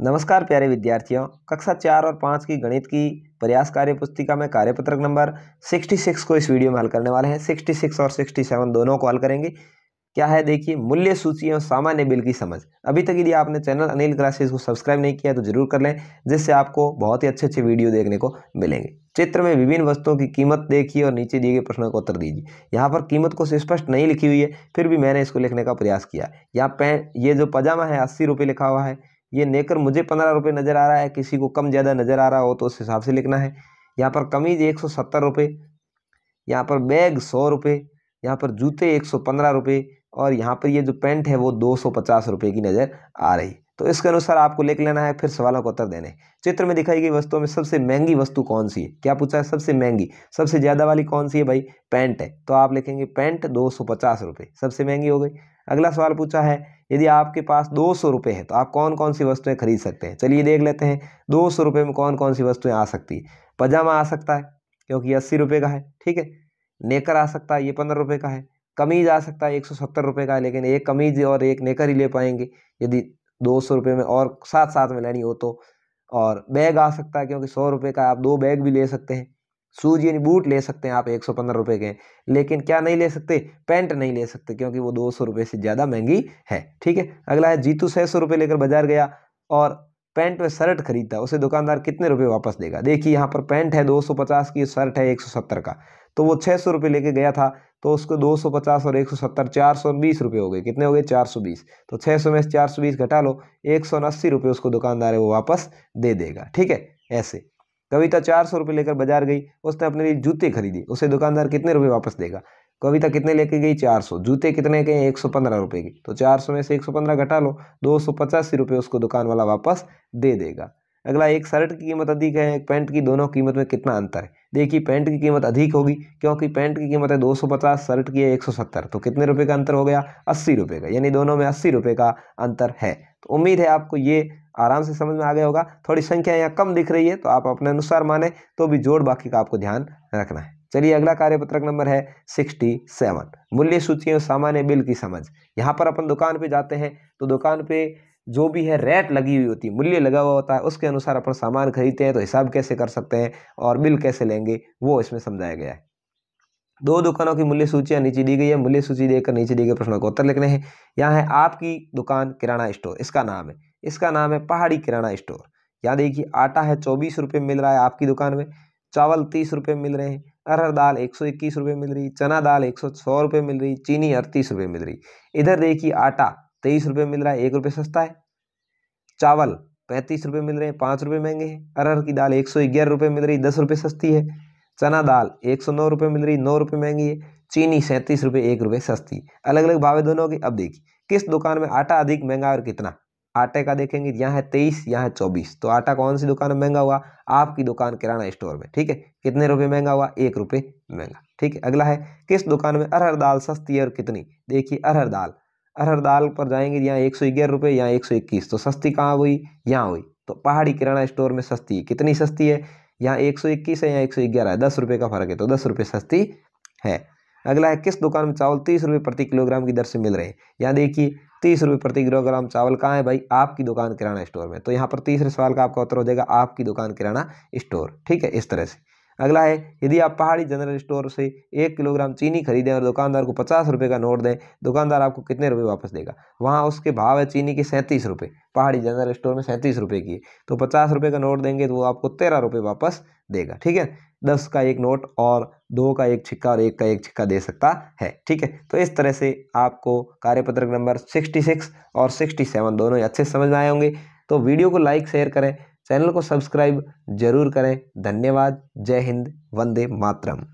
नमस्कार प्यारे विद्यार्थियों कक्षा चार और पाँच की गणित की प्रयास कार्य पुस्तिका में कार्यपत्रक नंबर सिक्सटी सिक्स को इस वीडियो में हल करने वाले हैं सिक्सटी सिक्स और सिक्सटी सेवन दोनों को हल करेंगे क्या है देखिए मूल्य सूची और सामान्य बिल की समझ अभी तक यदि आपने चैनल अनिल क्लासेस को सब्सक्राइब नहीं किया तो जरूर कर लें जिससे आपको बहुत ही अच्छे अच्छे वीडियो देखने को मिलेंगे चित्र में विभिन्न वस्तुओं की कीमत देखिए और नीचे दिए गए प्रश्नों का उत्तर दीजिए यहाँ पर कीमत को स्पष्ट नहीं लिखी हुई है फिर भी मैंने इसको लिखने का प्रयास किया यहाँ पे ये जो पजामा है अस्सी रुपये लिखा हुआ है ये लेकर मुझे पंद्रह रुपये नज़र आ रहा है किसी को कम ज़्यादा नज़र आ रहा हो तो उस हिसाब से लिखना है यहाँ पर कमीज एक सौ सत्तर रुपये यहाँ पर बैग सौ रुपये यहाँ पर जूते एक सौ पंद्रह रुपये और यहाँ पर ये जो पेंट है वो दो सौ पचास रुपये की नज़र आ रही तो इसके अनुसार आपको लिख लेना है फिर सवालों को उत्तर देने चित्र में दिखाई गई वस्तुओं में सबसे महंगी वस्तु कौन सी है क्या पूछा है सबसे महंगी सबसे ज़्यादा वाली कौन सी है भाई पैंट है तो आप लिखेंगे पैंट दो सौ पचास रुपये सबसे महंगी हो गई अगला सवाल पूछा है यदि आपके पास दो सौ रुपये हैं तो आप कौन कौन सी वस्तुएं खरीद सकते हैं चलिए देख लेते हैं दो सौ रुपये में कौन कौन सी वस्तुएं आ सकती है पजामा आ सकता है क्योंकि अस्सी रुपये का है ठीक है नेकर आ सकता है ये पंद्रह रुपये का है कमीज आ सकता है एक सौ सत्तर रुपये का लेकिन एक कमीज और एक नेकर ही ले पाएंगे यदि दो सौ रुपये में और साथ साथ में लेनी हो तो और बैग आ सकता है क्योंकि सौ रुपये का आप दो बैग भी ले सकते हैं शूज यानी बूट ले सकते हैं आप एक सौ पंद्रह रुपये के लेकिन क्या नहीं ले सकते पैंट नहीं ले सकते क्योंकि वो दो सौ रुपये से ज़्यादा महंगी है ठीक है अगला है जीतू छः सौ रुपये लेकर बाजार गया और पैंट में शर्ट खरीदा उसे दुकानदार कितने रुपए वापस देगा देखिए यहाँ पर पैंट है 250 की शर्ट है 170 का तो वो छः सौ रुपये लेके गया था तो उसको 250 और 170 बीस रुपए हो गए कितने हो गए 420 तो 600 में सौ 420 घटा लो एक सौ उसको दुकानदार है वो वापस दे देगा ठीक है ऐसे कविता चार सौ रुपये लेकर बाजार गई उसने अपने लिए जूते खरीदे उसे दुकानदार कितने रुपये वापस देगा कविता कितने लेके गई चार सौ जूते कितने के एक सौ पंद्रह रुपये की तो चार सौ में से एक सौ पंद्रह घटा लो दो सौ पचासी रुपये उसको दुकान वाला वापस दे देगा अगला एक शर्ट की कीमत अधिक है एक पैंट की दोनों कीमत में कितना अंतर है देखिए पैंट की कीमत अधिक होगी क्योंकि पैंट की कीमत है दो सौ पचास शर्ट की है एक सौ सत्तर तो कितने रुपये का अंतर हो गया अस्सी रुपये का यानी दोनों में अस्सी रुपये का अंतर है तो उम्मीद है आपको ये आराम से समझ में आ गया होगा थोड़ी संख्या यहाँ कम दिख रही है तो आप अपने अनुसार माने तो भी जोड़ बाकी का आपको ध्यान रखना है चलिए अगला कार्यपत्रक नंबर है सिक्सटी सेवन मूल्य सूची सामान्य बिल की समझ यहाँ पर अपन दुकान पे जाते हैं तो दुकान पे जो भी है रेट लगी हुई होती है मूल्य लगा हुआ होता है उसके अनुसार अपन सामान खरीदते हैं तो हिसाब कैसे कर सकते हैं और बिल कैसे लेंगे वो इसमें समझाया गया है दो दुकानों की मूल्य सूचियाँ नीचे दी गई है मूल्य सूची देकर नीचे दिए गए प्रश्नों को उत्तर लिखने हैं यहाँ है आपकी दुकान किराना स्टोर इसका नाम है इसका नाम है पहाड़ी किराना स्टोर यहाँ देखिए आटा है चौबीस रुपये मिल रहा है आपकी दुकान में चावल तीस रुपये मिल रहे हैं अरहर दाल एक सौ इक्कीस रुपये मिल रही चना दाल एक सौ सौ रुपये मिल रही चीनी अड़तीस रुपये मिल रही इधर देखिए आटा तेईस रुपये मिल रहा है एक रुपये सस्ता है चावल पैंतीस रुपये मिल रहे हैं पाँच रुपये महंगे हैं अरहर की दाल एक सौ ग्यारह रुपये मिल रही दस रुपये सस्ती है चना दाल एक सौ नौ रुपये मिल रही नौ रुपये महंगी है चीनी सैंतीस रुपये एक रुपये सस्ती अलग अलग भावे दोनों की अब देखिए किस दुकान में आटा अधिक महंगा और कितना आटे का देखेंगे यहाँ है तेईस यहाँ है चौबीस तो आटा कौन सी दुकान में महंगा हुआ आपकी दुकान किराना स्टोर में ठीक है कितने रुपए महंगा हुआ एक रुपये महंगा ठीक है अगला है किस दुकान में अरहर दाल सस्ती है और कितनी देखिए अरहर दाल अरहर दाल पर जाएंगे यहाँ एक सौ ग्यारह रुपये यहाँ एक सौ इक्कीस तो सस्ती कहाँ हुई यहाँ हुई तो पहाड़ी किराना स्टोर में सस्ती है कितनी सस्ती है यहाँ एक सौ इक्कीस है यहाँ एक सौ ग्यारह है दस रुपये का फ़र्क है तो दस रुपये सस्ती है अगला है किस दुकान में चावल तीस रुपये प्रति किलोग्राम की दर से मिल रहे हैं यहाँ देखिए तीस रुपये प्रति किलोग्राम चावल कहाँ है भाई आपकी दुकान किराना स्टोर में तो यहाँ पर तीसरे सवाल का आपका उत्तर हो जाएगा आपकी दुकान किराना स्टोर ठीक है इस तरह से अगला है यदि आप पहाड़ी जनरल स्टोर से एक किलोग्राम चीनी खरीदें और दुकानदार को पचास रुपये का नोट दें दुकानदार आपको कितने रुपये वापस देगा वहाँ उसके भाव है चीनी के सैंतीस रुपये पहाड़ी जनरल स्टोर में सैंतीस रुपये की तो पचास रुपये का नोट देंगे तो वो आपको तेरह रुपये वापस देगा ठीक है दस का एक नोट और दो का एक छिक्का और एक का एक छिक्का दे सकता है ठीक है तो इस तरह से आपको कार्यपत्रक नंबर सिक्सटी सिक्स और सिक्सटी सेवन दोनों ही अच्छे समझ में आए होंगे तो वीडियो को लाइक शेयर करें चैनल को सब्सक्राइब जरूर करें धन्यवाद जय हिंद वंदे मातरम